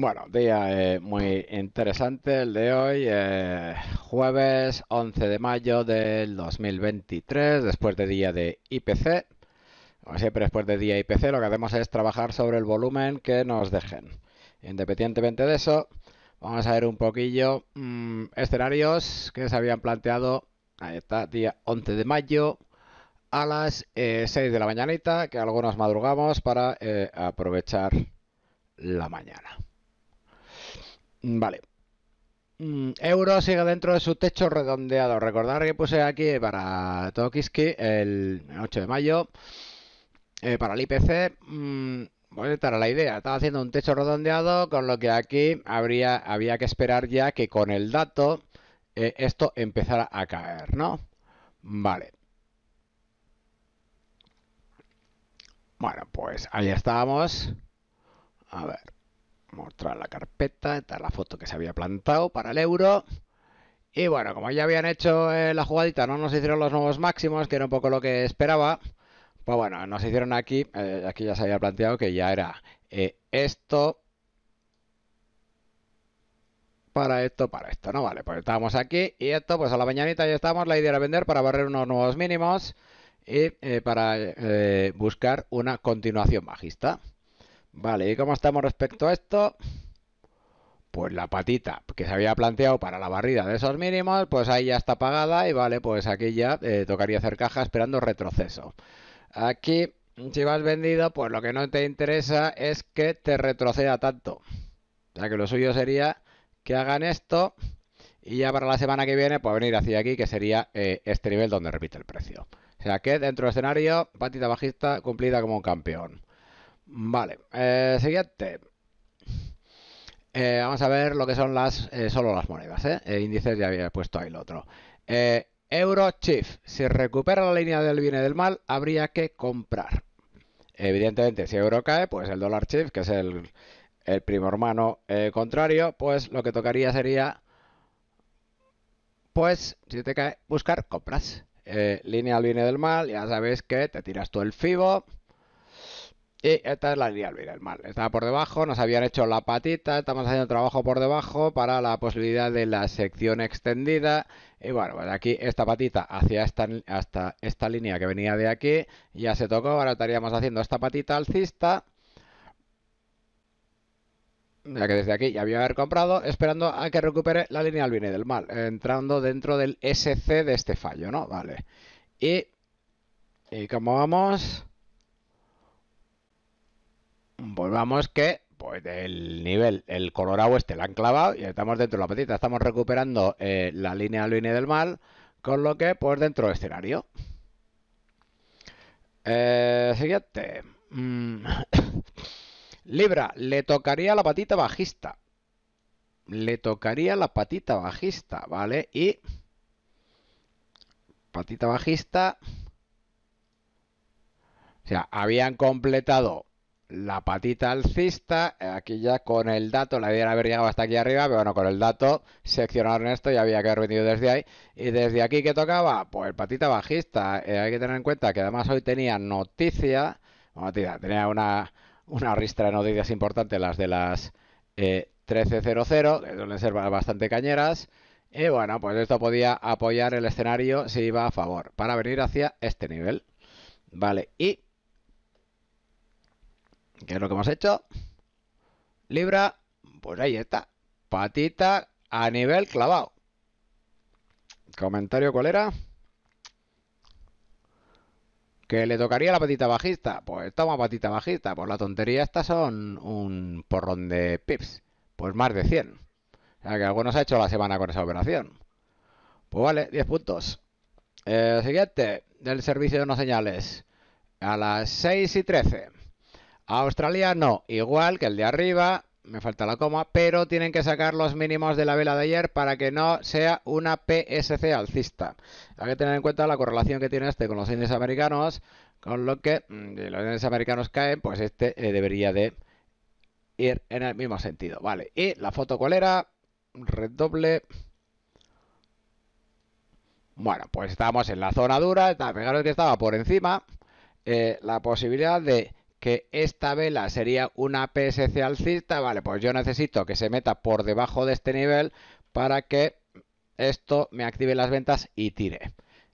Bueno, día eh, muy interesante el de hoy, eh, jueves 11 de mayo del 2023, después de día de IPC. Como siempre, después de día IPC, lo que hacemos es trabajar sobre el volumen que nos dejen. Independientemente de eso, vamos a ver un poquillo mm, escenarios que se habían planteado. Ahí está, día 11 de mayo a las 6 eh, de la mañanita, que algunos madrugamos para aprovechar la mañana. Vale. Mm, Euro sigue dentro de su techo redondeado. Recordar que puse aquí para Tokiski el 8 de mayo. Eh, para el IPC, bueno, mm, esta era la idea. Estaba haciendo un techo redondeado, con lo que aquí habría, había que esperar ya que con el dato eh, esto empezara a caer, ¿no? Vale. Bueno, pues ahí estábamos. A ver mostrar la carpeta, esta es la foto que se había plantado para el euro. Y bueno, como ya habían hecho eh, la jugadita, no nos hicieron los nuevos máximos, que era un poco lo que esperaba. Pues bueno, nos hicieron aquí, eh, aquí ya se había planteado que ya era eh, esto para esto, para esto, ¿no? Vale, pues estábamos aquí y esto, pues a la mañanita ya estamos, la idea era vender para barrer unos nuevos mínimos y para buscar una continuación bajista. Vale, ¿y cómo estamos respecto a esto? Pues la patita que se había planteado para la barrida de esos mínimos, pues ahí ya está pagada y vale, pues aquí ya eh, tocaría hacer caja esperando retroceso. Aquí, si vas vendido, pues lo que no te interesa es que te retroceda tanto. O sea que lo suyo sería que hagan esto y ya para la semana que viene, pues venir hacia aquí, que sería eh, este nivel donde repite el precio. O sea que dentro del escenario, patita bajista cumplida como un campeón. Vale, eh, siguiente. Eh, vamos a ver lo que son las eh, solo las monedas. índices ya había puesto ahí el otro. euro, Chief, si recupera la línea del bien y del mal, habría que comprar. Evidentemente, si euro cae, pues el dólar chief, que es el, el primo hermano contrario, pues lo que tocaría sería, pues si te cae, buscar compras. línea del bien y del mal, ya sabéis que te tiras tú el FIBO y esta es la línea del del mal. Estaba por debajo, nos habían hecho la patita, estamos haciendo trabajo por debajo para la posibilidad de la sección extendida. Y bueno, pues aquí esta patita hacia esta, hasta esta línea que venía de aquí ya se tocó. Ahora estaríamos haciendo esta patita alcista. Ya que desde aquí ya había haber comprado, esperando a que recupere la línea albine del mal, entrando dentro del SC de este fallo, ¿no? Vale. Y, y como vamos volvamos que pues el nivel, el Colorado este la han clavado y estamos dentro de la patita. estamos recuperando eh, la línea línea del mal, con lo que pues dentro del escenario. Eh, siguiente. Mm. Libra, le tocaría la patita bajista. Le tocaría la patita bajista, ¿vale? Y... Patita bajista. O sea, habían completado la patita alcista, eh, aquí ya con el dato, la idea haber llegado hasta aquí arriba, pero bueno, con el dato seccionaron esto y había que haber venido desde ahí. Y desde aquí que tocaba, pues patita bajista, eh, hay que tener en cuenta que además hoy tenía noticia, tenía una, una ristra de noticias importantes, las de las 13.00, que suelen ser bastante cañeras. Y bueno, pues esto podía apoyar el escenario si iba a favor, para venir hacia este nivel. Vale, y Qué es lo que hemos hecho. Libra, pues ahí está. Patita a nivel clavado. Comentario cuál era. Que le tocaría la patita bajista. Pues toma patita bajista. Pues la tontería estas son un porrón de pips. Pues más de 100. O sea que algunos ha hecho la semana con esa operación. Pues vale, 10 puntos. Eh, siguiente, del servicio de no señales. A las 6 y 13. Australiano, igual que el de arriba, me falta la coma, pero tienen que sacar los mínimos de la vela de ayer para que no sea una PSC alcista. Hay que tener en cuenta la correlación que tiene este con los índices americanos, con lo que mm, los índices americanos caen, pues este eh, debería de ir en el mismo sentido. Vale, y la foto cuál era, redoble... Bueno, pues estamos en la zona dura, fijaros que estaba por encima, eh, la posibilidad de que esta vela sería una PSC alcista, vale, pues yo necesito que se meta por debajo de este nivel para que esto me active las ventas y tire.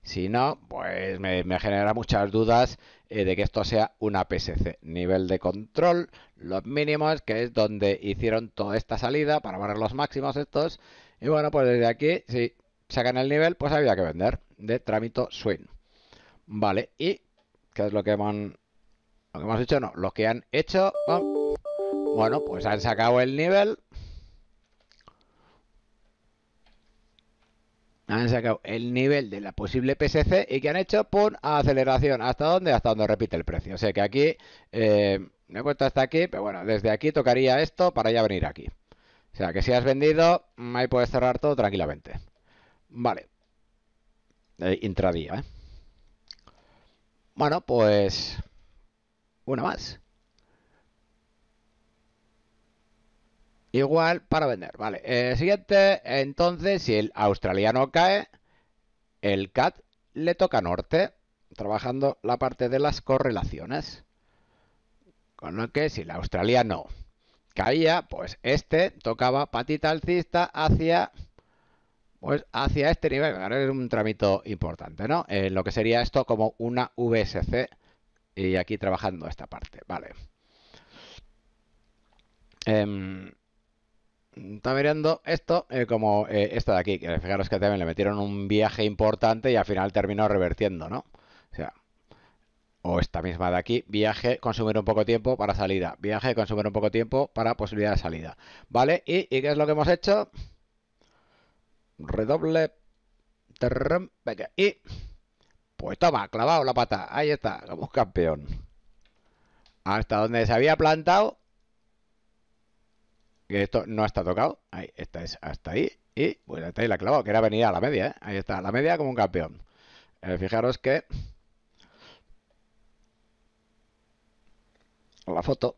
Si no, pues me, genera muchas dudas eh, de que esto sea una PSC. Nivel de control, los mínimos, que es donde hicieron toda esta salida para barrer los máximos estos. Y bueno, pues desde aquí, si sacan el nivel, pues había que vender de trámito swing. Vale, y ¿qué es lo que hemos lo que hemos hecho no, Lo que han hecho... bueno, pues han sacado el nivel. Han sacado el nivel de la posible PSC y que han hecho por aceleración. ¿Hasta dónde? Hasta donde repite el precio. O sea que aquí, eh, me he puesto hasta aquí, pero bueno, desde aquí tocaría esto para ya venir aquí. O sea que si has vendido, ahí puedes cerrar todo tranquilamente. Vale. Eh, intradía, ¿eh? Bueno, pues una más. Igual para vender. Vale, eh, siguiente. Entonces, si el australiano cae, el CAT le toca norte, trabajando la parte de las correlaciones. Con lo que si el australiano caía, pues este tocaba patita alcista hacia pues hacia este nivel, ahora es un trámite importante, ¿no? Eh, lo que sería esto como una VSC y aquí trabajando esta parte, vale. Em, está mirando esto eh, como eh, esto de aquí, que fijaros que también le metieron un viaje importante y al final terminó revertiendo, ¿no? O sea, o esta misma de aquí, viaje, consumir un poco tiempo para salida, viaje, consumir un poco tiempo para posibilidad de salida, ¿vale? ¿Y, qué es lo que hemos hecho? Redoble, y pues toma, clavado la pata. Ahí está, un campeón. Hasta donde se había plantado. Que esto no está tocado. Ahí, esta es hasta ahí. Y bueno, pues, está ahí la clavado, que era venir a la media, ¿eh? Ahí está, a la media como un campeón. Eh, fijaros que. La foto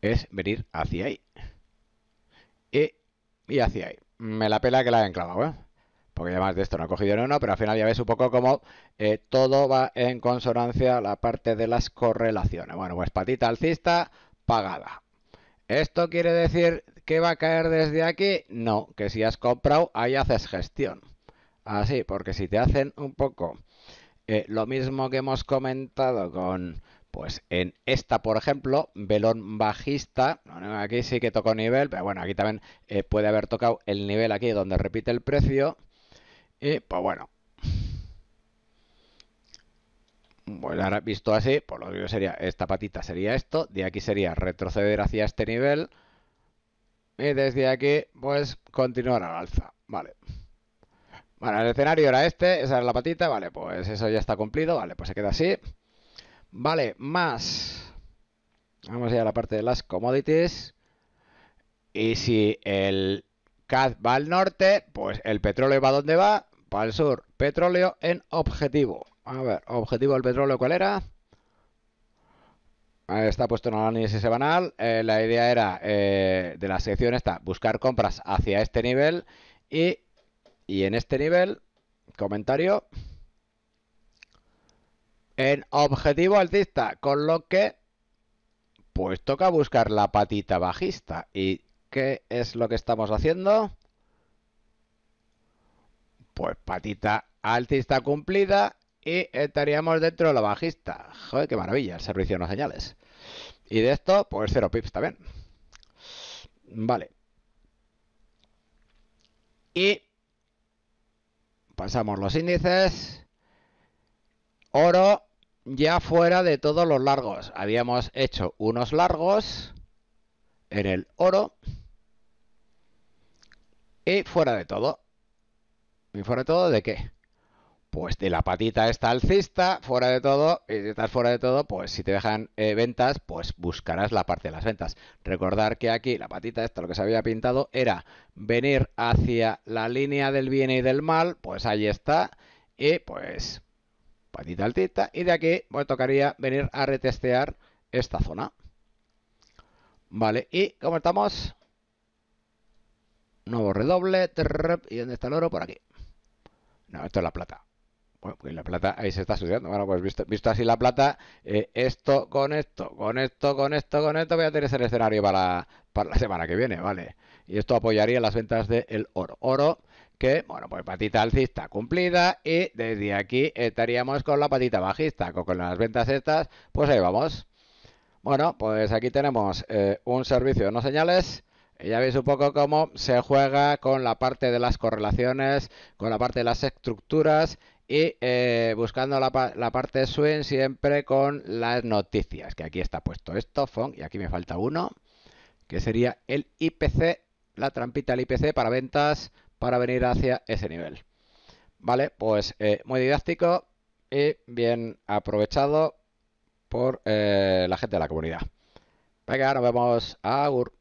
es venir hacia ahí. Y, y hacia ahí. Me la pela que la hayan clavado, ¿eh? porque además de esto no he cogido ni uno, pero al final ya ves un poco como eh, todo va en consonancia a la parte de las correlaciones. Bueno, pues patita alcista pagada. ¿Esto quiere decir que va a caer desde aquí? No, que si has comprado, ahí haces gestión. Así, ah, porque si te hacen un poco eh, lo mismo que hemos comentado con... Pues en esta, por ejemplo, velón bajista, aquí sí que tocó nivel, pero bueno, aquí también eh, puede haber tocado el nivel aquí donde repite el precio. Y pues bueno. Bueno, ahora visto así, por lo que sería esta patita sería esto, de aquí sería retroceder hacia este nivel y desde aquí pues continuar al alza, vale. Bueno, el escenario era este, esa era la patita, vale, pues eso ya está cumplido, vale, pues se queda así. Vale, más. Vamos a ir a la parte de las commodities. Y si el CAD va al norte, pues el petróleo va donde va para el sur, petróleo en objetivo. A ver, objetivo del petróleo, ¿cuál era? Está puesto en análisis semanal. Eh, la idea era eh, de la sección esta, buscar compras hacia este nivel y, en este nivel, comentario, en objetivo altista con lo que pues toca buscar la patita bajista. ¿Y qué es lo que estamos haciendo? Pues patita altista cumplida y estaríamos dentro de la bajista. Joder, qué maravilla el servicio de no señales. Y de esto, pues cero pips también. Vale. Y pasamos los índices. Oro ya fuera de todos los largos. Habíamos hecho unos largos en el oro. Y fuera de todo fuera de todo de qué? Pues de la patita esta alcista, fuera de todo, y si estás fuera de todo, pues si te dejan eh, ventas, pues buscarás la parte de las ventas. Recordar que aquí la patita esta, lo que se había pintado, era venir hacia la línea del bien y del mal, pues ahí está, y pues patita altista. y de aquí me pues tocaría venir a retestear esta zona. Vale, y ¿cómo estamos? Nuevo redoble, ¿y dónde está el oro? Por aquí. No, esto es la plata. Bueno, pues la plata ahí se está sucediendo. Bueno, pues visto, así la plata, eh, esto con esto, con esto, con esto, con esto, voy a tener ese escenario para, la semana que viene, ¿vale? Y esto apoyaría las ventas del oro. Oro que, bueno, pues patita alcista cumplida y desde aquí estaríamos con la patita bajista, con, las ventas estas, pues ahí vamos. Bueno, pues aquí tenemos eh, un servicio de no señales ya veis un poco cómo se juega con la parte de las correlaciones, con la parte de las estructuras y eh, buscando la, parte swing siempre con las noticias, que aquí está puesto esto, y aquí me falta uno, que sería el IPC, la trampita del IPC para ventas, para venir hacia ese nivel. Vale, pues eh, muy didáctico y bien aprovechado por eh, la gente de la comunidad. Venga, nos vemos. Agur.